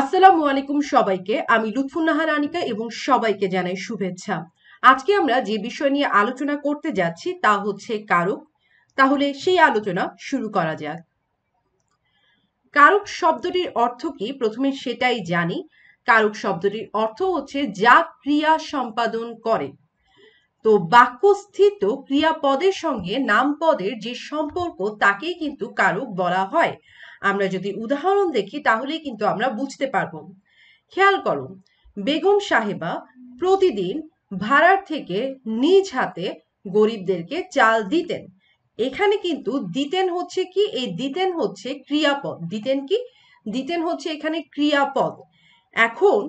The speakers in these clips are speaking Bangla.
আসসালামু আলাইকুম সবাইকে আমি লুৎফুন্নাহার আনিকা এবং সবাইকে জানাই শুভেচ্ছা আজকে আমরা যে বিষয় নিয়ে আলোচনা করতে যাচ্ছি তা হচ্ছে কারক তাহলে সেই আলোচনা শুরু করা যাক কারক শব্দটির অর্থ কি প্রথমে সেটাই জানি কারক শব্দটির অর্থ হচ্ছে যা ক্রিয়া সম্পাদন করে তো বাক্যস্থিত ক্রিয়াপদের সঙ্গে নাম পদের যে সম্পর্ক তাকেই কিন্তু কারক বলা হয় আমরা যদি উদাহরণ দেখি তাহলেই কিন্তু আমরা বুঝতে পারবো খেয়াল করো বেগম সাহেবা প্রতিদিন ভাড়ার থেকে নিজ হাতে গরিবদেরকে চাল দিতেন এখানে কিন্তু দিতেন হচ্ছে কি এই দিতেন হচ্ছে ক্রিয়াপদ দিতেন কি দিতেন হচ্ছে এখানে ক্রিয়াপদ এখন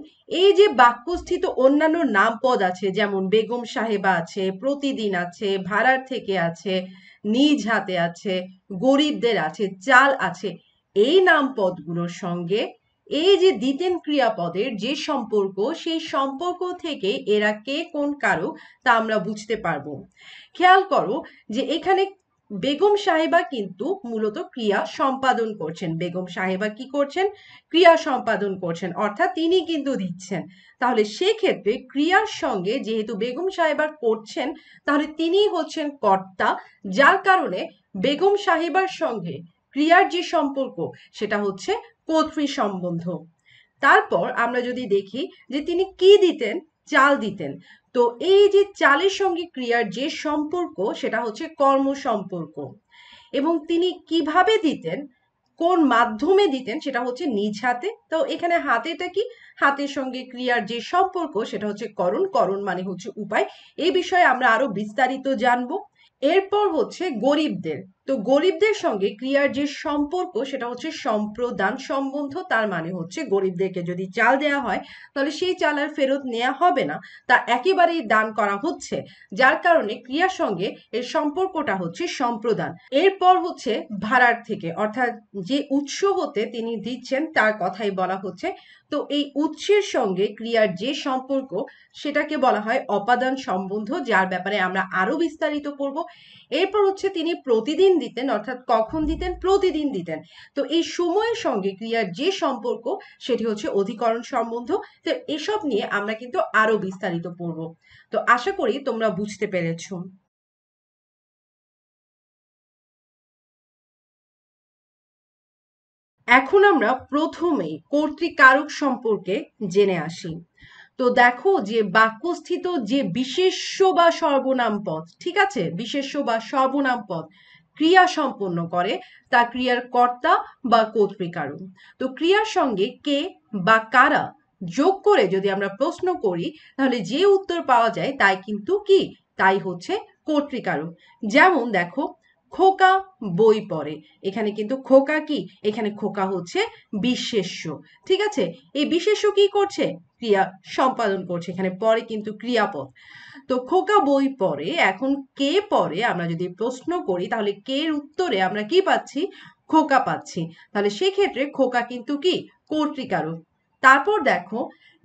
এই যে বাক্যস্থিত অন্যান্য নামপদ আছে যেমন বেগম সাহেবা আছে প্রতিদিন আছে ভাড়ার থেকে আছে নিজ হাতে আছে গরিবদের আছে চাল আছে এই নাম পদগুলোর সঙ্গে এই যে দিতেন ক্রিয়াপদের যে সম্পর্ক সেই সম্পর্ক থেকে এরা কে কোন কারক তা আমরা বুঝতে পারব খেয়াল করো যে এখানে বেগম সাহেবা কিন্তু মূলত ক্রিয়া সম্পাদন করছেন বেগম সাহেবা কি করছেন ক্রিয়া সম্পাদন করছেন অর্থাৎ তিনি কিন্তু দিচ্ছেন তাহলে সেক্ষেত্রে ক্রিয়ার সঙ্গে যেহেতু বেগম সাহেবার করছেন তাহলে তিনি হচ্ছেন কর্তা যার কারণে বেগম সাহেবার সঙ্গে ক্রিয়ার যে সম্পর্ক সেটা হচ্ছে কর্তৃ সম্বন্ধ তারপর আমরা যদি দেখি যে তিনি কি দিতেন চাল দিতেন তো এই যে চালের সঙ্গে ক্রিয়ার যে সম্পর্ক সেটা হচ্ছে কর্ম সম্পর্ক এবং তিনি কিভাবে দিতেন কোন মাধ্যমে দিতেন সেটা হচ্ছে নিজ হাতে তো এখানে হাতেটা কি হাতের সঙ্গে ক্রিয়ার যে সম্পর্ক সেটা হচ্ছে করণ করণ মানে হচ্ছে উপায় এই বিষয়ে আমরা আরো বিস্তারিত জানব এরপর হচ্ছে গরিবদের তো গরিবদের সঙ্গে ক্রিয়ার যে সম্পর্ক সেটা হচ্ছে সম্প্রদান সম্বন্ধ তার মানে হচ্ছে গরিবদেরকে যদি চাল দেয়া হয় তাহলে সেই চাল আর ফেরত নেওয়া হবে না তা একেবারেই দান করা হচ্ছে যার কারণে ক্রিয়ার সঙ্গে এর সম্পর্কটা হচ্ছে সম্প্রদান এরপর হচ্ছে ভাড়ার থেকে অর্থাৎ যে উৎস হতে তিনি দিচ্ছেন তার কথাই বলা হচ্ছে তো এই উৎসের সঙ্গে ক্রিয়ার যে সম্পর্ক সেটাকে বলা হয় অপাদান সম্বন্ধ যার ব্যাপারে আমরা আরো বিস্তারিত করব এরপর হচ্ছে তিনি প্রতিদিন দিন দিতেন অর্থাৎ কখন দিতেন প্রতিদিন দিতেন তো এই সময়ের সঙ্গে ক্রিয়ার যে সম্পর্ক সেটি হচ্ছে অধিকরণ সম্বন্ধ তো এসব নিয়ে আমরা কিন্তু আরো বিস্তারিত পড়ব তো আশা করি তোমরা বুঝতে পেরেছ এখন আমরা প্রথমে কর্তৃকারক সম্পর্কে জেনে আসি তো দেখো যে বাক্যস্থিত যে বিশেষ্য বা সর্বনাম পদ ঠিক আছে বিশেষ্য বা সর্বনাম পদ ক্রিয়া সম্পন্ন করে তা ক্রিয়ার কর্তা বা কর্তৃকারণ তো ক্রিয়ার সঙ্গে কে বা কারা যোগ করে যদি আমরা প্রশ্ন করি তাহলে যে উত্তর পাওয়া যায় তাই কিন্তু কি তাই হচ্ছে কর্তৃকারণ যেমন দেখো খোকা বই পড়ে এখানে কিন্তু খোকা কি এখানে খোকা হচ্ছে বিশেষ্য ঠিক আছে এই বিশেষ্য কি করছে ক্রিয়া সম্পাদন করছে এখানে পরে কিন্তু ক্রিয়াপদ তো খোকা বই পড়ে এখন কে পড়ে আমরা যদি প্রশ্ন করি তাহলে কে উত্তরে আমরা কি পাচ্ছি খোকা পাচ্ছি তাহলে সেক্ষেত্রে খোকা কিন্তু কি কর্তৃকারক তারপর দেখো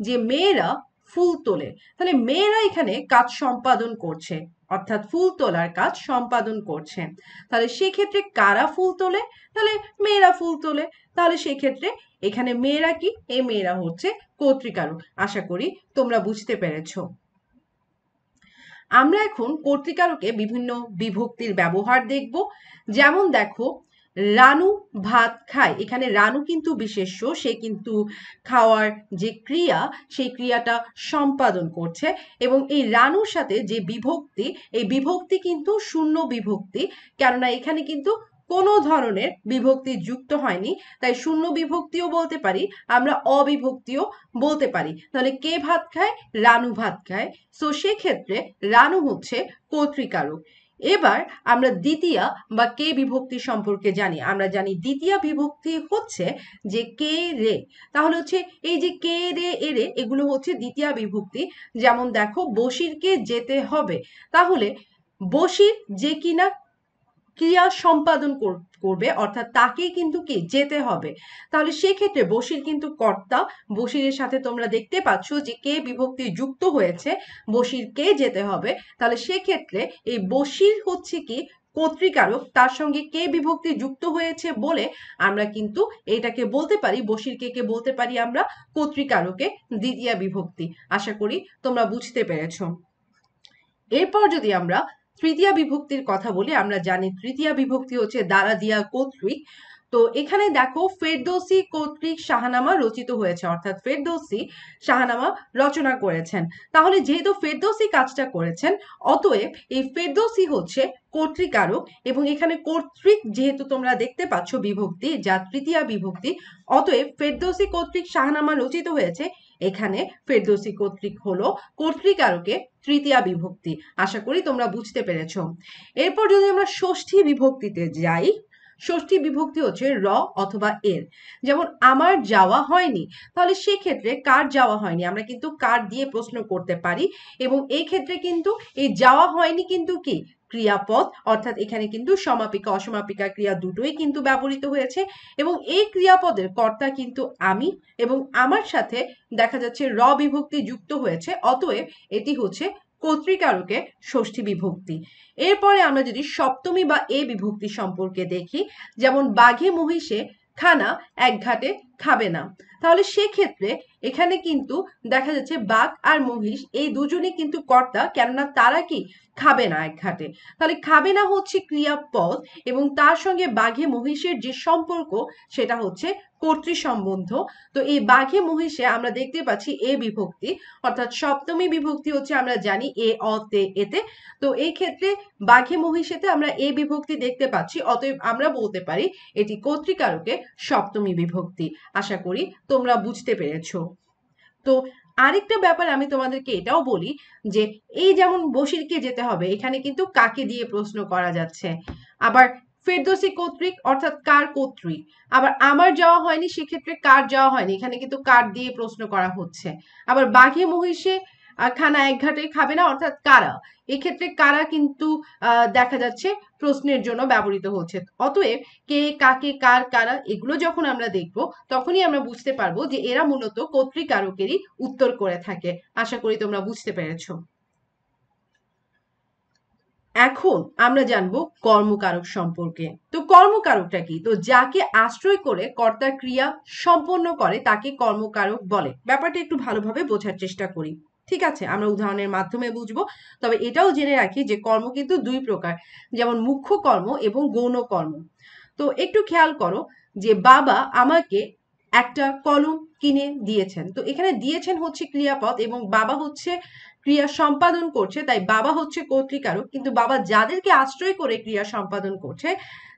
যে মেয়েরা ফুল তোলে তাহলে মেয়েরা এখানে কাজ সম্পাদন করছে অর্থাৎ ফুল তোলার কাজ সম্পাদন করছেন তাহলে সেক্ষেত্রে কারা ফুল তোলে তাহলে মেয়েরা ফুল তোলে তাহলে সেক্ষেত্রে এখানে মেয়েরা কি এ মেয়েরা হচ্ছে কর্তৃকারক আশা করি তোমরা বুঝতে পেরেছো আমরা এখন কর্তৃকারকে বিভিন্ন বিভক্তির ব্যবহার দেখব যেমন দেখো রানু ভাত খায় এখানে রানু কিন্তু বিশেষ্য সে কিন্তু খাওয়ার যে ক্রিয়া সেই ক্রিয়াটা সম্পাদন করছে এবং এই রানুর সাথে যে বিভক্তি এই বিভক্তি কিন্তু শূন্য বিভক্তি কেননা এখানে কিন্তু কোনো ধরনের বিভক্তি যুক্ত হয়নি তাই শূন্য বিভক্তিও বলতে পারি আমরা অবিভক্তিও বলতে পারি তাহলে কে ভাত খায় রানু ভাত খায় সো সেক্ষেত্রে রানু হচ্ছে কর্তৃকারক এবার আমরা দ্বিতীয়া বা কে বিভক্তি সম্পর্কে জানি আমরা জানি দ্বিতীয়া বিভক্তি হচ্ছে যে কে রে তাহলে হচ্ছে এই যে কে রে এ রে এগুলো হচ্ছে দ্বিতীয়া বিভক্তি যেমন দেখো বসিরকে যেতে হবে তাহলে বসির যে কিনা ক্রিয়া সম্পাদন করবে অর্থাৎ তাকে কিন্তু কে যেতে হবে তাহলে সেক্ষেত্রে বসির কিন্তু কর্তা বসিরের সাথে তোমরা দেখতে পাচ্ছ যে কে বিভক্তি যুক্ত হয়েছে বসির কে যেতে হবে তাহলে সেক্ষেত্রে এই বসির হচ্ছে কি কর্তৃকারক তার সঙ্গে কে বিভক্তি যুক্ত হয়েছে বলে আমরা কিন্তু এটাকে বলতে পারি বসির কে কে বলতে পারি আমরা কর্তৃকারকে দ্বিতীয় বিভক্তি আশা করি তোমরা বুঝতে পেরেছ এরপর যদি আমরা তৃতীয়া বিভক্তির কথা বলি আমরা জানি তৃতীয়া বিভক্তি হচ্ছে দ্বারা দিয়া কর্তৃক তো এখানে দেখো ফেরদৌসি কর্তৃক শাহনামা রচিত হয়েছে অর্থাৎ ফেরদৌসি শাহনামা রচনা করেছেন তাহলে যেহেতু ফেরদৌসি কাজটা করেছেন অতএব এই ফেরদৌসি হচ্ছে কর্তৃকারক এবং এখানে কর্তৃক যেহেতু তোমরা দেখতে পাচ্ছ বিভক্তি যা তৃতীয়া বিভক্তি অতএব ফেরদৌসি কর্তৃক শাহনামা রচিত হয়েছে এখানে ফেরদৌসি কর্তৃক হলো কর্তৃকারকে তৃতীয়া বিভক্তি আশা করি তোমরা বুঝতে পেরেছ এরপর যদি আমরা ষষ্ঠী বিভক্তিতে যাই ষষ্ঠী বিভক্তি হচ্ছে র অথবা এর যেমন আমার যাওয়া হয়নি তাহলে সেক্ষেত্রে কার যাওয়া হয়নি আমরা কিন্তু কার দিয়ে প্রশ্ন করতে পারি এবং এই ক্ষেত্রে কিন্তু এই যাওয়া হয়নি কিন্তু কি ক্রিয়াপদ অর্থাৎ এখানে কিন্তু সমাপিকা অসমাপিকা ক্রিয়া দুটোই কিন্তু ব্যবহৃত হয়েছে এবং এই ক্রিয়াপদের কর্তা কিন্তু আমি এবং আমার সাথে দেখা যাচ্ছে র বিভক্তি যুক্ত হয়েছে অতএব এটি হচ্ছে কর্তৃকারকে ষষ্ঠী বিভক্তি এরপরে আমরা যদি সপ্তমী বা এ বিভক্তি সম্পর্কে দেখি যেমন বাঘে মহিষে খানা এক ঘাটে খাবে না তাহলে সেক্ষেত্রে এখানে কিন্তু দেখা যাচ্ছে বাঘ আর মহিষ এই দুজনে কিন্তু কর্তা কেননা তারা কি খাবে না এক ঘাটে তাহলে খাবে না হচ্ছে ক্রিয়াপদ এবং তার সঙ্গে বাঘে মহিষের যে সম্পর্ক সেটা হচ্ছে কর্তৃ সম্বন্ধ তো এই বাঘে মহিষে আমরা দেখতে পাচ্ছি এ বিভক্তি অর্থাৎ সপ্তমী বিভক্তি হচ্ছে আমরা জানি এ অতে এতে তো এই ক্ষেত্রে বাঘে মহিষেতে আমরা এ বিভক্তি দেখতে পাচ্ছি অতএব আমরা বলতে পারি এটি কর্তৃকারকে সপ্তমী বিভক্তি আশা করি তোমরা বুঝতে পেরেছ তো আরেকটা ব্যাপার আমি তোমাদেরকে এটাও বলি যে এই যেমন বসিরকে যেতে হবে এখানে কিন্তু কাকে দিয়ে প্রশ্ন করা যাচ্ছে আবার ফেরদোসি কর্তৃক অর্থাৎ কার কর্তৃক আবার আমার যাওয়া হয়নি সেক্ষেত্রে কার যাওয়া হয়নি এখানে কিন্তু কার দিয়ে প্রশ্ন করা হচ্ছে আবার বাঘে মহিষে খানা এক ঘাটে খাবে না অর্থাৎ কারা এক্ষেত্রে কারা কিন্তু দেখা যাচ্ছে প্রশ্নের জন্য ব্যবহৃত হচ্ছে অতএব কে কাকে কার কারা এগুলো যখন আমরা দেখব তখনই আমরা বুঝতে পারবো যে এরা মূলত কর্তৃকারকেরই উত্তর করে থাকে আশা করি তোমরা বুঝতে পেরেছ এখন আমরা জানব কর্মকারক সম্পর্কে তো কর্মকারকটা কি তো যাকে আশ্রয় করে কর্তা ক্রিয়া সম্পন্ন করে তাকে কর্মকারক বলে ব্যাপারটা একটু ভালোভাবে বোঝার চেষ্টা করি ঠিক আছে আমরা উদাহরণের মাধ্যমে বুঝবো তবে এটাও জেনে রাখি যে কর্ম কিন্তু দুই প্রকার যেমন মুখ্য কর্ম এবং গৌণ কর্ম তো একটু খেয়াল করো যে বাবা আমাকে একটা কলম কিনে দিয়েছেন তো এখানে দিয়েছেন হচ্ছে ক্রিয়াপদ এবং বাবা হচ্ছে ক্রিয়া সম্পাদন করছে তাই বাবা হচ্ছে কর্তৃকারক কিন্তু বাবা যাদেরকে আশ্রয় করে ক্রিয়া সম্পাদন করছে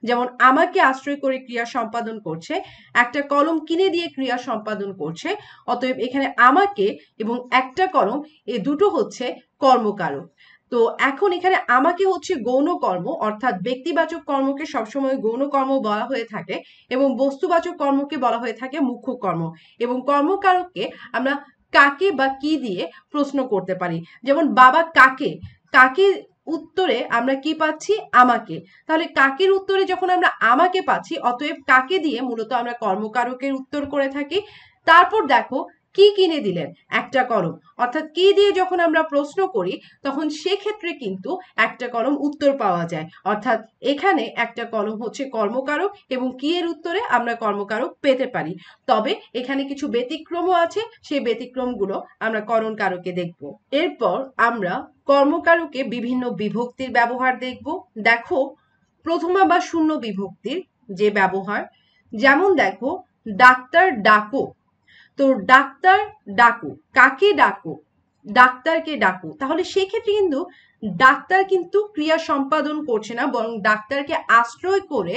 যেমন আমাকে আশ্রয় করে ক্রিয়া সম্পাদন করছে একটা কলম কিনে দিয়ে ক্রিয়া সম্পাদন করছে অতএব এখানে আমাকে এবং একটা কলম এ দুটো হচ্ছে কর্মকারক তো এখন এখানে আমাকে হচ্ছে গৌণ কর্ম অর্থাৎ ব্যক্তিবাচক কর্মকে সবসময় গৌণ কর্ম বলা হয়ে থাকে এবং বস্তুবাচক কর্মকে বলা হয়ে থাকে মুখ্য কর্ম এবং কর্মকারককে আমরা কাকে বা কি দিয়ে প্রশ্ন করতে পারি যেমন বাবা কাকে কাকে উত্তরে আমরা কি পাচ্ছি আমাকে তাহলে কাকের উত্তরে যখন আমরা আমাকে পাচ্ছি অতএব কাকে দিয়ে মূলত আমরা কর্মকারকের উত্তর করে থাকি তারপর দেখো কি কিনে দিলেন একটা কলম অর্থাৎ কি দিয়ে যখন আমরা প্রশ্ন করি তখন সেক্ষেত্রে কিন্তু একটা কলম উত্তর পাওয়া যায় অর্থাৎ এখানে একটা কলম হচ্ছে কর্মকারক এবং কি এর উত্তরে আমরা কর্মকারক পেতে পারি তবে এখানে কিছু ব্যতিক্রমও আছে সেই ব্যতিক্রমগুলো আমরা করণ কারকে দেখব এরপর আমরা কর্মকারকে বিভিন্ন বিভক্তির ব্যবহার দেখব দেখো প্রথমা বা শূন্য বিভক্তির যে ব্যবহার যেমন দেখো ডাক্তার ডাকো তো ডাক্তার ডাকু কাকে ডাকো ডাক্তারকে ডাকো তাহলে সেক্ষেত্রে কিন্তু ডাক্তার কিন্তু ক্রিয়া সম্পাদন করছে না বরং ডাক্তারকে আশ্রয় করে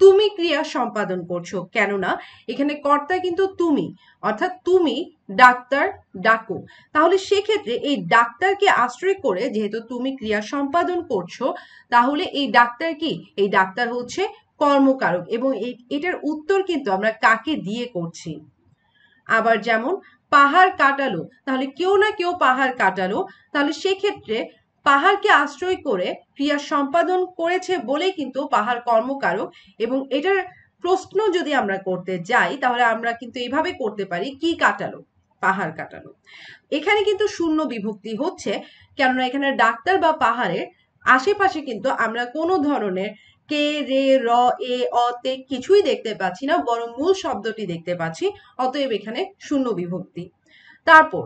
তুমি ক্রিয়া সম্পাদন করছো কেননা এখানে কর্তা কিন্তু তুমি অর্থাৎ তুমি ডাক্তার ডাকো তাহলে সেক্ষেত্রে এই ডাক্তারকে আশ্রয় করে যেহেতু তুমি ক্রিয়া সম্পাদন করছো তাহলে এই ডাক্তার কি এই ডাক্তার হচ্ছে কর্মকারক এবং এটার উত্তর কিন্তু আমরা কাকে দিয়ে করছি আবার যেমন পাহাড় কাটালো তাহলে কেউ না কেউ পাহাড় কাটালো তাহলে সেক্ষেত্রে পাহাড়কে আশ্রয় করে ক্রিয়া সম্পাদন করেছে বলে কিন্তু পাহাড় কর্মকারক এবং এটার প্রশ্ন যদি আমরা করতে যাই তাহলে আমরা কিন্তু এইভাবে করতে পারি কি কাটালো পাহাড় কাটালো এখানে কিন্তু শূন্য বিভক্তি হচ্ছে কেননা এখানে ডাক্তার বা পাহাড়ের আশেপাশে কিন্তু আমরা কোনো ধরনের কে রে র এ অতে কিছুই দেখতে পাচ্ছি না বরং মূল শব্দটি দেখতে পাচ্ছি অতএব এখানে শূন্য বিভক্তি তারপর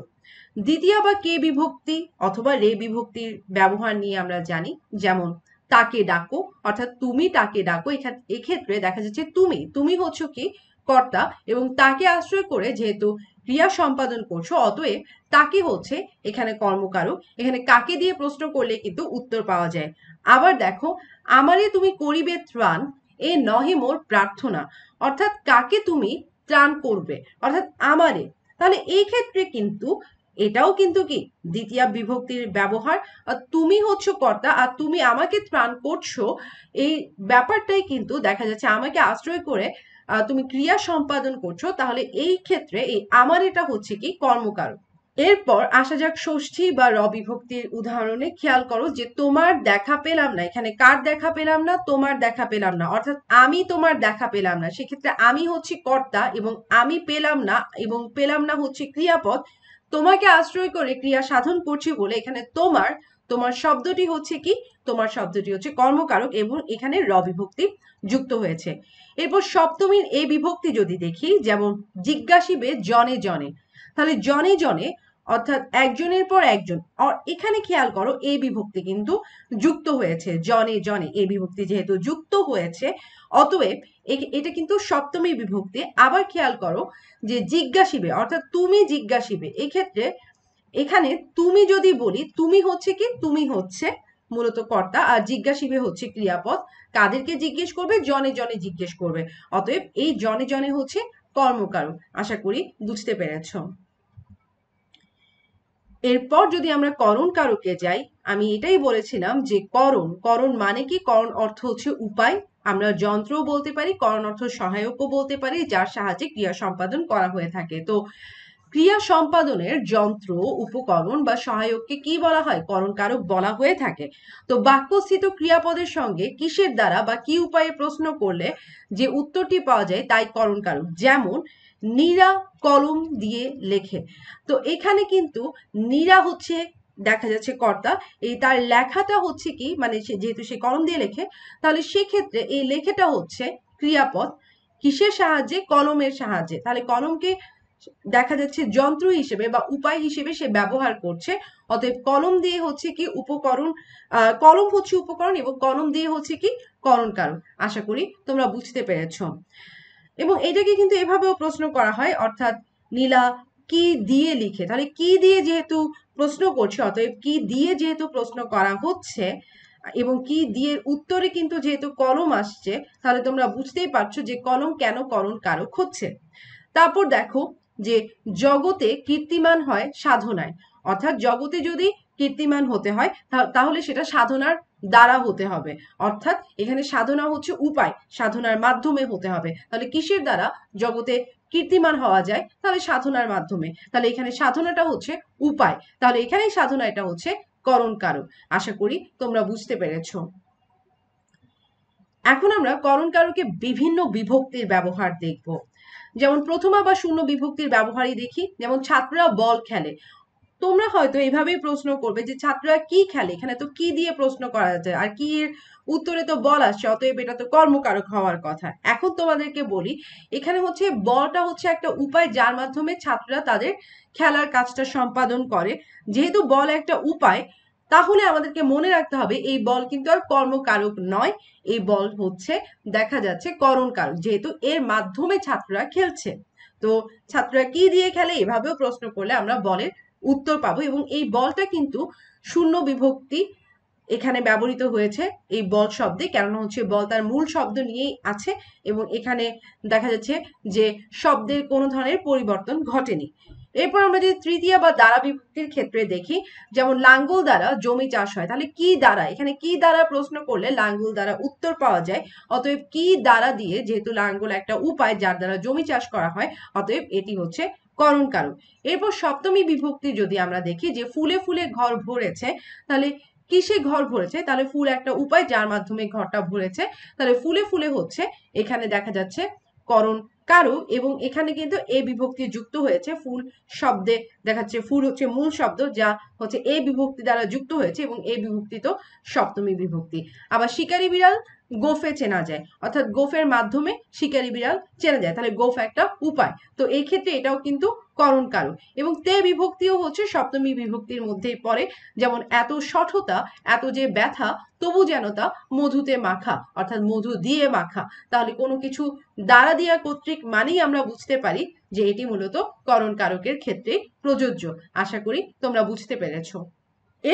দ্বিতীয় বা কে বিভক্তি অথবা রে বিভক্তির ব্যবহার নিয়ে আমরা জানি যেমন তাকে ডাকো অর্থাৎ তুমি তাকে ডাকো এক্ষেত্রে দেখা যাচ্ছে তুমি তুমি হচ্ছ কি কর্তা এবং তাকে আশ্রয় করে যেহেতু ক্রিয়া সম্পাদন করছো অতএব তাকে হচ্ছে এখানে কর্মকারক এখানে কাকে দিয়ে প্রশ্ন করলে কিন্তু উত্তর পাওয়া যায় আবার দেখো আমারে তুমি করিবে ত্রাণ এ নহে মোর প্রার্থনা অর্থাৎ কাকে তুমি ত্রাণ করবে অর্থাৎ আমারে তাহলে এই ক্ষেত্রে কিন্তু এটাও কিন্তু কি দ্বিতীয় বিভক্তির ব্যবহার তুমি হচ্ছ কর্তা আর তুমি আমাকে ত্রাণ করছো এই ব্যাপারটাই কিন্তু দেখা যাচ্ছে আমাকে আশ্রয় করে তুমি ক্রিয়া সম্পাদন করছো তাহলে এই ক্ষেত্রে এই আমার এটা হচ্ছে কি কর্মকারক এরপর আসা যাক ষষ্ঠী বা রবিভক্তির উদাহরণে খেয়াল করো যে তোমার দেখা পেলাম না এখানে কার দেখা পেলাম না তোমার দেখা পেলাম না অর্থাৎ আমি তোমার দেখা পেলাম না সেক্ষেত্রে আমি হচ্ছি কর্তা এবং আমি পেলাম না এবং পেলাম না হচ্ছে ক্রিয়াপদ তোমাকে আশ্রয় করে ক্রিয়া সাধন করছি বলে এখানে তোমার তোমার শব্দটি হচ্ছে কি তোমার শব্দটি হচ্ছে কর্মকারক এবং এখানে র বিভক্তি যুক্ত হয়েছে এরপর সপ্তমীর এই বিভক্তি যদি দেখি যেমন জিজ্ঞাসিবে জনে জনে তাহলে জনে জনে অর্থাৎ একজনের পর একজন এখানে খেয়াল করো এই বিভক্তি কিন্তু যুক্ত হয়েছে জনে জনে এই বিভক্তি যেহেতু যুক্ত হয়েছে অতএব এটা কিন্তু সপ্তমী বিভক্তি আবার খেয়াল করো যে জিজ্ঞাসিবে অর্থাৎ তুমি জিজ্ঞাসিবে এক্ষেত্রে ক্ষেত্রে এখানে তুমি যদি বলি তুমি হচ্ছে কি তুমি হচ্ছে মূলত কর্তা আর জিজ্ঞাসিবে হচ্ছে ক্রিয়াপদ কাদেরকে জিজ্ঞেস করবে জনে জনে জিজ্ঞেস করবে অতএব এই জনে জনে হচ্ছে কর্মকারক আশা করি বুঝতে পেরেছ এরপর যদি আমরা করণ কারকে যাই আমি এটাই বলেছিলাম যে করণ করণ মানে কি করণ অর্থ হচ্ছে উপায় আমরা যন্ত্র বলতে পারি করণ অর্থ সহায়কও বলতে পারি যার সাহায্যে ক্রিয়া সম্পাদন করা হয়ে থাকে তো ক্রিয়া সম্পাদনের যন্ত্র উপকরণ বা সহায়ককে কি বলা হয় করণকারক বলা হয়ে থাকে তো বাক্যস্থিত ক্রিয়াপদের সঙ্গে কিসের দ্বারা বা কি উপায়ে প্রশ্ন করলে যে উত্তরটি পাওয়া যায় তাই করণ কারক যেমন নীরা কলম দিয়ে লেখে তো এখানে কিন্তু নীরা হচ্ছে দেখা যাচ্ছে কর্তা এই তার লেখাটা হচ্ছে কি মানে সে যেহেতু সে কলম দিয়ে লেখে তাহলে সেক্ষেত্রে এই লেখেটা হচ্ছে ক্রিয়াপদ কিসের সাহায্যে কলমের সাহায্যে তাহলে কলমকে দেখা যাচ্ছে যন্ত্র হিসেবে বা উপায় হিসেবে সে ব্যবহার করছে অতএব কলম দিয়ে হচ্ছে কি উপকরণ কলম হচ্ছে উপকরণ এবং কলম দিয়ে হচ্ছে কি করণ কারণ আশা করি তোমরা বুঝতে পেরেছ এবং এটাকে কিন্তু এভাবেও প্রশ্ন করা হয় অর্থাৎ নীলা কি দিয়ে লিখে তাহলে কি দিয়ে যেহেতু প্রশ্ন করছে অতএব কি দিয়ে যেহেতু প্রশ্ন করা হচ্ছে এবং কি দিয়ে উত্তরে কিন্তু যেহেতু কলম আসছে তাহলে তোমরা বুঝতেই পারছো যে কলম কেন করণ কারক হচ্ছে তারপর দেখো যে জগতে কীর্তিমান হয় সাধনায় অর্থাৎ জগতে যদি কীর্তিমান হতে হয় তাহলে সেটা সাধনার দ্বারা হতে হবে অর্থাৎ এখানে সাধনা হচ্ছে উপায় সাধনার মাধ্যমে হতে হবে তাহলে কিসের দ্বারা জগতে কীর্তিমান হওয়া যায় তাহলে সাধনার মাধ্যমে তাহলে এখানে সাধনাটা হচ্ছে উপায় তাহলে এখানেই সাধনা এটা হচ্ছে করণ কারক আশা করি তোমরা বুঝতে পেরেছ এখন আমরা করণ কারকে বিভিন্ন বিভক্তির ব্যবহার দেখবো যেমন প্রথমা বা শূন্য বিভক্তির ব্যবহারই দেখি যেমন ছাত্ররা বল খেলে তোমরা হয়তো এইভাবেই প্রশ্ন করবে যে ছাত্ররা কি খেলে এখানে তো কি দিয়ে প্রশ্ন করা যায় আর কি এর উত্তরে তো বল আসছে অতএব এটা তো কর্মকারক হওয়ার কথা এখন তোমাদেরকে বলি এখানে হচ্ছে বলটা হচ্ছে একটা উপায় যার মাধ্যমে ছাত্ররা তাদের খেলার কাজটা সম্পাদন করে যেহেতু বল একটা উপায় তাহলে আমাদেরকে মনে রাখতে হবে এই বল কিন্তু আর কর্মকারক নয় এই বল হচ্ছে দেখা যাচ্ছে করণকারক যেহেতু এর মাধ্যমে ছাত্ররা খেলছে তো ছাত্ররা কি দিয়ে খেলে এভাবেও প্রশ্ন করলে আমরা বলের উত্তর পাবো এবং এই বলটা কিন্তু শূন্য বিভক্তি এখানে ব্যবহৃত হয়েছে এই বল শব্দে কেননা হচ্ছে বল তার মূল শব্দ নিয়েই আছে এবং এখানে দেখা যাচ্ছে যে শব্দের কোনো ধরনের পরিবর্তন ঘটেনি এরপর আমরা যদি তৃতীয় বা দ্বারা বিভক্তির ক্ষেত্রে দেখি যেমন লাঙ্গল দ্বারা জমি চাষ হয় তাহলে কি দ্বারা এখানে কি দ্বারা প্রশ্ন করলে লাঙ্গল দ্বারা উত্তর পাওয়া যায় অতএব কি দ্বারা দিয়ে যেহেতু লাঙ্গল একটা উপায় যার দ্বারা জমি চাষ করা হয় অতএব এটি হচ্ছে করণ কারণ এরপর সপ্তমী বিভক্তি যদি আমরা দেখি যে ফুলে ফুলে ঘর ভরেছে তাহলে কিসে ঘর ভরেছে তাহলে ফুল একটা উপায় যার মাধ্যমে ঘরটা ভরেছে তাহলে ফুলে ফুলে হচ্ছে এখানে দেখা যাচ্ছে করণ কারু এবং এখানে কিন্তু এ বিভক্তি যুক্ত হয়েছে ফুল শব্দে দেখাচ্ছে ফুল হচ্ছে মূল শব্দ যা হচ্ছে এ বিভক্তি দ্বারা যুক্ত হয়েছে এবং এ বিভক্তি তো সপ্তমী বিভক্তি আবার শিকারী বিড়াল গোফে চেনা যায় অর্থাৎ গোফের মাধ্যমে শিকারি বিড়াল চেনা যায় তাহলে গোফ একটা উপায় তো এই ক্ষেত্রে এটাও কিন্তু করণ কারণ এবং তে বিভক্তিও হচ্ছে সপ্তমী বিভক্তির মধ্যেই পড়ে যেমন এত সঠতা এত যে ব্যথা তবু যেন তা মধুতে মাখা অর্থাৎ মধু দিয়ে মাখা তাহলে কোনো কিছু দ্বারা দিয়া কর্তৃক মানেই আমরা বুঝতে পারি যে এটি মূলত করণ কারকের ক্ষেত্রে প্রযোজ্য আশা করি তোমরা বুঝতে পেরেছ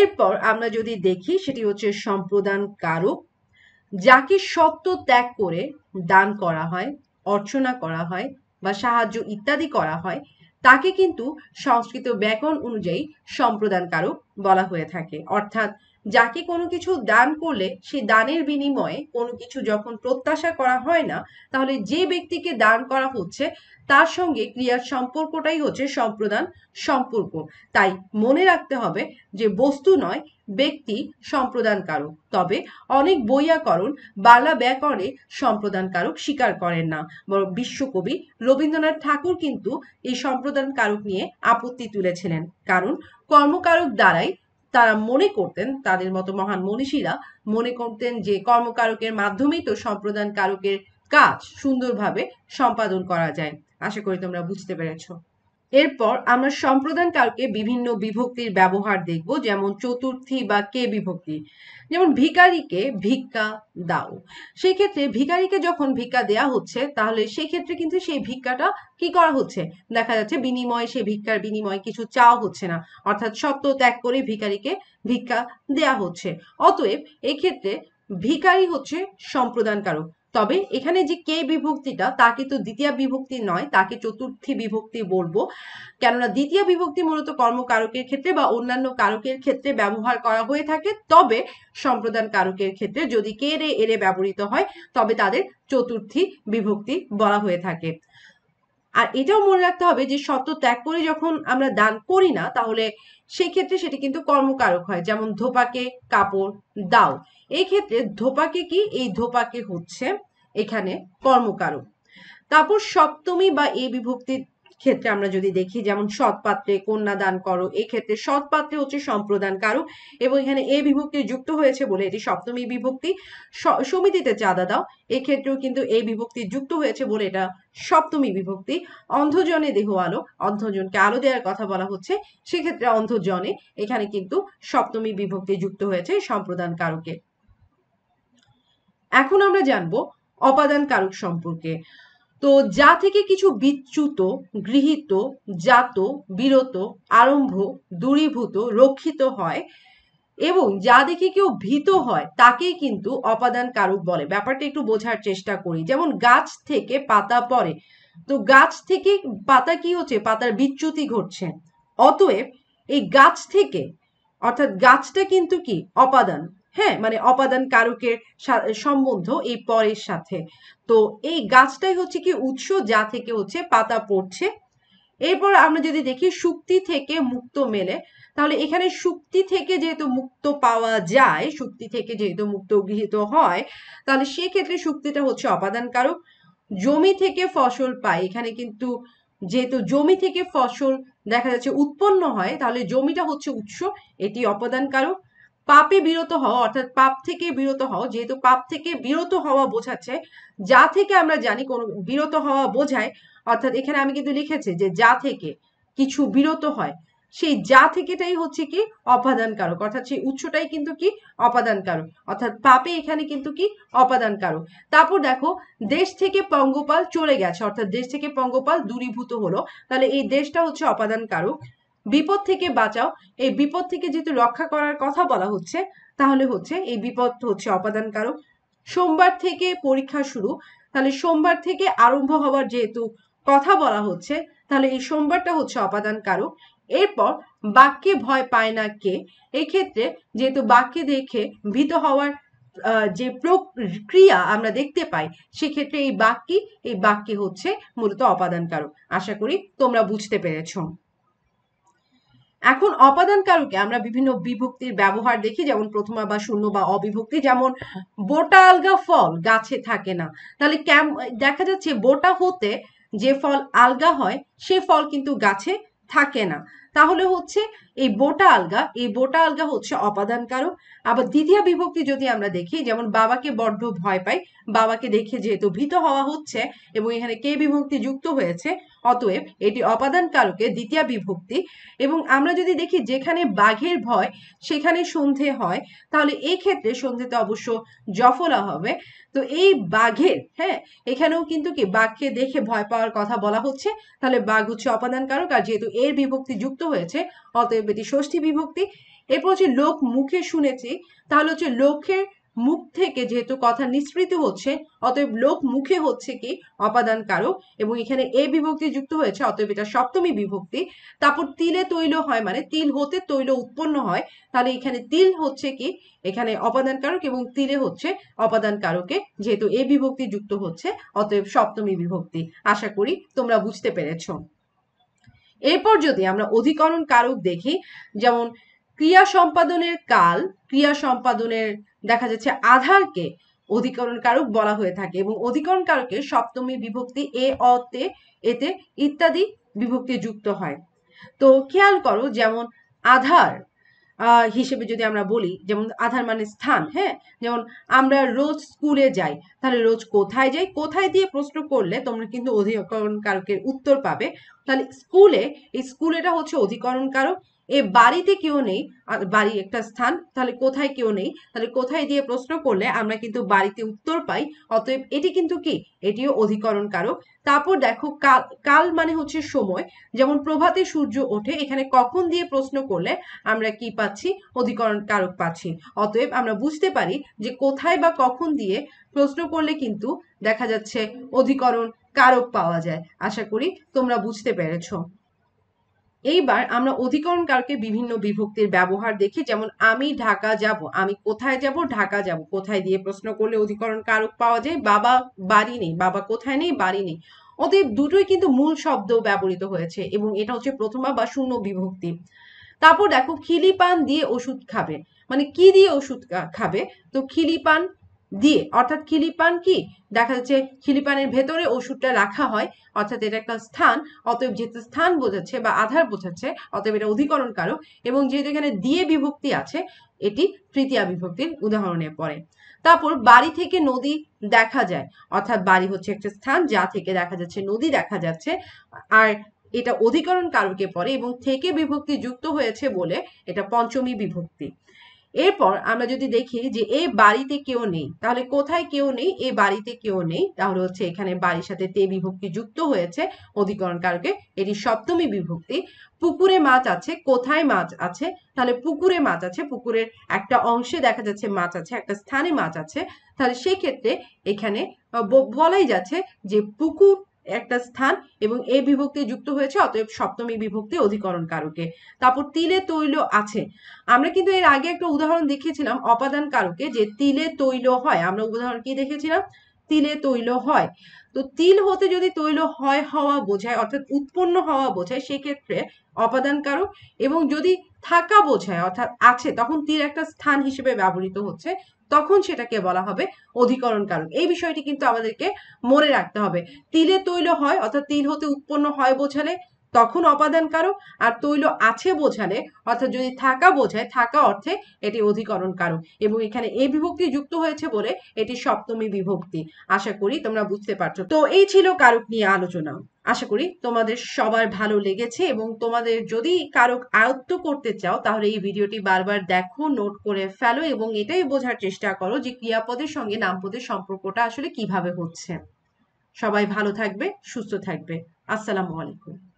এরপর আমরা যদি দেখি সেটি হচ্ছে সম্প্রদান কারক যাকে সত্য ত্যাগ করে দান করা হয় অর্চনা করা হয় বা সাহায্য ইত্যাদি করা হয় তাকে কিন্তু সংস্কৃত ব্যাকরণ অনুযায়ী সম্প্রদানকারক বলা হয়ে থাকে অর্থাৎ যাকে কোনো কিছু দান করলে সেই দানের বিনিময়ে কোনো কিছু যখন প্রত্যাশা করা হয় না তাহলে যে ব্যক্তিকে দান করা হচ্ছে তার সঙ্গে ক্রিয়ার সম্পর্কটাই হচ্ছে সম্প্রদান সম্পর্ক তাই মনে রাখতে হবে যে বস্তু নয় ব্যক্তি সম্প্রদানকারক তবে অনেক বইয়াকরণ বাংলা ব্যাকরণে সম্প্রদানকারক স্বীকার করেন না বরং বিশ্বকবি রবীন্দ্রনাথ ঠাকুর কিন্তু এই সম্প্রদানকারক নিয়ে আপত্তি তুলেছিলেন কারণ কর্মকারক দ্বারাই তারা মনে করতেন তাদের মতো মহান মনীষীরা মনে করতেন যে কর্মকারকের মাধ্যমেই তো সম্প্রদান কারকের কাজ সুন্দরভাবে সম্পাদন করা যায় আশা করি তোমরা বুঝতে পেরেছো এরপর আমরা সম্প্রদান কালকে বিভিন্ন বিভক্তির ব্যবহার দেখব যেমন চতুর্থী বা কে বিভক্তি যেমন ভিকারিকে ভিক্ষা দাও সেই ক্ষেত্রে ভিকারিকে যখন ভিক্ষা দেয়া হচ্ছে তাহলে সেই ক্ষেত্রে কিন্তু সেই ভিক্ষাটা কি করা হচ্ছে দেখা যাচ্ছে বিনিময়ে সেই ভিক্ষার বিনিময়ে কিছু চাওয়া হচ্ছে না অর্থাৎ সত্য ত্যাগ করে ভিকারিকে ভিক্ষা দেয়া হচ্ছে অতএব এক্ষেত্রে ভিকারি হচ্ছে সম্প্রদান কারক তবে এখানে যে কে বিভক্তিটা তা কিন্তু দ্বিতীয় বিভক্তি নয় তাকে চতুর্থী বিভক্তি বলবো কেননা দ্বিতীয় বিভক্তি মূলত কর্মকারকের ক্ষেত্রে বা অন্যান্য কারকের ক্ষেত্রে ব্যবহার করা হয়ে থাকে তবে সম্প্রদান কারকের ক্ষেত্রে যদি কে রে এরে ব্যবহৃত হয় তবে তাদের চতুর্থী বিভক্তি বলা হয়ে থাকে আর এটাও মনে রাখতে হবে যে সত্য ত্যাগ করে যখন আমরা দান করি না তাহলে সেই ক্ষেত্রে সেটি কিন্তু কর্মকারক হয় যেমন ধোপাকে কাপড় দাও এই ক্ষেত্রে ধোপাকে কি এই ধোপাকে হচ্ছে এখানে কর্মকারক তারপর সপ্তমী বা এ বিভক্তির ক্ষেত্রে আমরা যদি দেখি যেমন সৎপাত্রে কন্যা দান করো এক্ষেত্রে সৎপাত্রে হচ্ছে সম্প্রদান কারক এবং এখানে এ বিভক্তি যুক্ত হয়েছে বলে এটি সপ্তমী বিভক্তি সমিতিতে চাঁদা দাও এক্ষেত্রেও কিন্তু এই বিভক্তি যুক্ত হয়েছে বলে এটা সপ্তমী বিভক্তি অন্ধজনে দেহ আলো অন্ধজনকে আলো দেওয়ার কথা বলা হচ্ছে সেক্ষেত্রে অন্ধজনে এখানে কিন্তু সপ্তমী বিভক্তি যুক্ত হয়েছে সম্প্রদান কারকে এখন আমরা জানবো অপাদান কারক সম্পর্কে তো যা থেকে কিছু বিচ্যুত গৃহীত জাত বিরত আরম্ভ দূরীভূত রক্ষিত হয় এবং যা দেখে কেউ ভীত হয় তাকেই কিন্তু অপাদান কারক বলে ব্যাপারটা একটু বোঝার চেষ্টা করি যেমন গাছ থেকে পাতা পড়ে তো গাছ থেকে পাতা কি হচ্ছে পাতার বিচ্যুতি ঘটছে অতএব এই গাছ থেকে অর্থাৎ গাছটা কিন্তু কি অপাদান হ্যাঁ মানে অপাদান কারকের সম্বন্ধ এই পরের সাথে তো এই গাছটাই হচ্ছে কি উৎস যা থেকে হচ্ছে পাতা পড়ছে এরপর আমরা যদি দেখি শুক্তি থেকে মুক্ত মেলে তাহলে এখানে শুক্তি থেকে যেহেতু মুক্ত পাওয়া যায় শুক্তি থেকে যেহেতু মুক্ত গৃহীত হয় তাহলে সেক্ষেত্রে শুক্তিটা হচ্ছে অপাদান কারক জমি থেকে ফসল পায় এখানে কিন্তু যেহেতু জমি থেকে ফসল দেখা যাচ্ছে উৎপন্ন হয় তাহলে জমিটা হচ্ছে উৎস এটি অপাদান কারক পাপে বিরত হওয়া অর্থাৎ পাপ থেকে বিরত হওয়া যেহেতু পাপ থেকে বিরত হওয়া বোঝাচ্ছে যা থেকে আমরা জানি কোন বিরত হওয়া বোঝায় অর্থাৎ এখানে আমি কিন্তু লিখেছি যে যা থেকে কিছু বিরত হয় সেই যা থেকেটাই হচ্ছে কি অপাদান কারক অর্থাৎ সেই উৎসটাই কিন্তু কি অপাদান কারক অর্থাৎ পাপে এখানে কিন্তু কি অপাদান কারক তারপর দেখো দেশ থেকে পঙ্গপাল চলে গেছে অর্থাৎ দেশ থেকে পঙ্গপাল দূরীভূত হলো তাহলে এই দেশটা হচ্ছে অপাদান কারক বিপদ থেকে বাঁচাও এই বিপদ থেকে যেহেতু রক্ষা করার কথা বলা হচ্ছে তাহলে হচ্ছে এই বিপদ হচ্ছে অপাদান কারক সোমবার থেকে পরীক্ষা শুরু তাহলে সোমবার থেকে আরম্ভ হওয়ার যেহেতু কথা বলা হচ্ছে তাহলে এই সোমবারটা হচ্ছে অপাদান কারক এরপর বাক্যে ভয় পায় না কে এক্ষেত্রে যেহেতু বাক্যে দেখে ভীত হওয়ার যে প্রক্রিয়া আমরা দেখতে পাই সেক্ষেত্রে এই বাক্যে এই বাক্যে হচ্ছে মূলত অপাদান কারক আশা করি তোমরা বুঝতে পেরেছো এখন অপাদান কারকে আমরা বিভিন্ন বিভক্তির ব্যবহার দেখি যেমন প্রথমা বা শূন্য বা অবিভক্তি যেমন বোটা আলগা ফল গাছে থাকে না তাহলে ক্যাম দেখা যাচ্ছে বোটা হতে যে ফল আলগা হয় সে ফল কিন্তু গাছে থাকে না তাহলে হচ্ছে এই বোটা আলগা এই বোটা আলগা হচ্ছে অপাদান কারক আবার দ্বিতীয় বিভক্তি যদি আমরা দেখি যেমন বাবাকে বড্ড ভয় পাই বাবাকে দেখে যেহেতু ভীত হওয়া হচ্ছে এবং এখানে কে বিভক্তি যুক্ত হয়েছে অতএব এটি অপাদান কারকের দ্বিতীয় বিভক্তি এবং আমরা যদি দেখি যেখানে বাঘের ভয় সেখানে সন্ধে হয় তাহলে এই ক্ষেত্রে সন্ধেতে অবশ্য জফলা হবে তো এই বাঘের হ্যাঁ এখানেও কিন্তু কি বাঘকে দেখে ভয় পাওয়ার কথা বলা হচ্ছে তাহলে বাঘ হচ্ছে অপাদান কারক আর যেহেতু এর বিভক্তি যুক্ত হয়েছে অতএব এটি ষষ্ঠী বিভক্তি এরপর হচ্ছে লোক মুখে শুনেছি তাহলে হচ্ছে লোকের মুখ থেকে যেহেতু কথা নিঃসৃত হচ্ছে অতএব লোক মুখে হচ্ছে কি অপাদান কারক এবং এখানে এ বিভক্তি যুক্ত হয়েছে অতএব এটা সপ্তমী বিভক্তি তারপর তিলে তৈল হয় মানে তিল হতে তৈল উৎপন্ন হয় তাহলে এখানে তিল হচ্ছে কি এখানে অপাদান কারক এবং তিলে হচ্ছে অপাদান কারকে যেহেতু এ বিভক্তি যুক্ত হচ্ছে অতএব সপ্তমী বিভক্তি আশা করি তোমরা বুঝতে পেরেছো এরপর যদি আমরা অধিকরণ কারক দেখি যেমন ক্রিয়া সম্পাদনের কাল ক্রিয়া সম্পাদনের দেখা যাচ্ছে আধারকে অধিকরণ কারক বলা হয়ে থাকে এবং অধিকরণ কারকে সপ্তমী বিভক্তি এ অতে এতে ইত্যাদি বিভক্তি যুক্ত হয় তো খেয়াল করো যেমন আধার হিসেবে যদি আমরা বলি যেমন আধার মানে স্থান হ্যাঁ যেমন আমরা রোজ স্কুলে যাই তাহলে রোজ কোথায় যাই কোথায় দিয়ে প্রশ্ন করলে তোমরা কিন্তু অধিকরণ কারকের উত্তর পাবে তাহলে স্কুলে এই স্কুলেটা হচ্ছে অধিকরণ কারক এ বাড়িতে কেউ নেই বাড়ি একটা স্থান তাহলে কোথায় কেউ নেই তাহলে কোথায় দিয়ে প্রশ্ন করলে আমরা কিন্তু বাড়িতে উত্তর পাই অতএব এটি কিন্তু কি এটিও অধিকরণ কারক তারপর দেখো কাল কাল মানে হচ্ছে সময় যেমন প্রভাতে সূর্য ওঠে এখানে কখন দিয়ে প্রশ্ন করলে আমরা কি পাচ্ছি অধিকরণ কারক পাচ্ছি অতএব আমরা বুঝতে পারি যে কোথায় বা কখন দিয়ে প্রশ্ন করলে কিন্তু দেখা যাচ্ছে অধিকরণ কারক পাওয়া যায় আশা করি তোমরা বুঝতে পেরেছো এইবার আমরা অধিকরণকারকে বিভিন্ন বিভক্তির ব্যবহার দেখি যেমন আমি ঢাকা যাব আমি কোথায় যাব ঢাকা যাব কোথায় দিয়ে প্রশ্ন করলে অধিকরণ কারক পাওয়া যায় বাবা বাড়ি নেই বাবা কোথায় নেই বাড়ি নেই অতএব দুটোই কিন্তু মূল শব্দ ব্যবহৃত হয়েছে এবং এটা হচ্ছে প্রথমা বা শূন্য বিভক্তি তারপর দেখো খিলিপান দিয়ে ওষুধ খাবে মানে কি দিয়ে ওষুধ খাবে তো খিলিপান দিয়ে অর্থাৎ খিলিপান কি দেখা যাচ্ছে খিলিপানের ভেতরে ওষুধটা রাখা হয় অর্থাৎ এটা একটা স্থান অতএব যেহেতু স্থান বোঝাচ্ছে বা আধার বোঝাচ্ছে অতএব এটা অধিকরণ কারক এবং যেহেতু এখানে দিয়ে বিভক্তি আছে এটি তৃতীয়া বিভক্তির উদাহরণে পড়ে তারপর বাড়ি থেকে নদী দেখা যায় অর্থাৎ বাড়ি হচ্ছে একটা স্থান যা থেকে দেখা যাচ্ছে নদী দেখা যাচ্ছে আর এটা অধিকরণ কারকে পড়ে এবং থেকে বিভক্তি যুক্ত হয়েছে বলে এটা পঞ্চমী বিভক্তি এরপর আমরা যদি দেখি যে এই বাড়িতে কেউ নেই তাহলে কোথায় কেউ নেই এই বাড়িতে কেউ নেই তাহলে হচ্ছে এখানে বাড়ির সাথে তে বিভক্তি যুক্ত হয়েছে অধিকরণ কারকে এটি সপ্তমী বিভক্তি পুকুরে মাছ আছে কোথায় মাছ আছে তাহলে পুকুরে মাছ আছে পুকুরের একটা অংশে দেখা যাচ্ছে মাছ আছে একটা স্থানে মাছ আছে তাহলে সেক্ষেত্রে এখানে বলাই যাচ্ছে যে পুকুর একটা স্থান এবং এই বিভক্তি যুক্ত হয়েছে অতএব সপ্তমী বিভক্তি অধিকরণ কারকে তারপর তিলে তৈল আছে আমরা কিন্তু এর আগে একটা উদাহরণ দেখেছিলাম অপাদান কারকে যে তিলে তৈল হয় আমরা উদাহরণ কি দেখেছিলাম তিলে তৈল হয় তো তিল হতে যদি তৈল হয় হওয়া বোঝায় অর্থাৎ উৎপন্ন হওয়া বোঝায় সেক্ষেত্রে অপাদান কারক এবং যদি থাকা বোঝায় অর্থাৎ আছে তখন তিল একটা স্থান হিসেবে ব্যবহৃত হচ্ছে তখন সেটাকে বলা হবে অধিকরণ কারণ এই বিষয়টি কিন্তু আমাদেরকে মনে রাখতে হবে তিলে তৈল হয় অর্থাৎ তিল হতে উৎপন্ন হয় বোঝালে তখন অপাদান কারক আর তৈল আছে বোঝালে অর্থাৎ যদি থাকা বোঝায় থাকা অর্থে এটি অধিকরণ কারক এবং এখানে এ বিভক্তি যুক্ত হয়েছে বলে এটি সপ্তমী বিভক্তি আশা করি তোমরা বুঝতে পারছো তো এই ছিল কারক নিয়ে আলোচনা আশা করি তোমাদের সবার ভালো লেগেছে এবং তোমাদের যদি কারক আয়ত্ত করতে চাও তাহলে এই ভিডিওটি বারবার দেখো নোট করে ফেলো এবং এটাই বোঝার চেষ্টা করো যে ক্রিয়াপদের সঙ্গে নামপদের সম্পর্কটা আসলে কিভাবে হচ্ছে সবাই ভালো থাকবে সুস্থ থাকবে আসসালামু আলাইকুম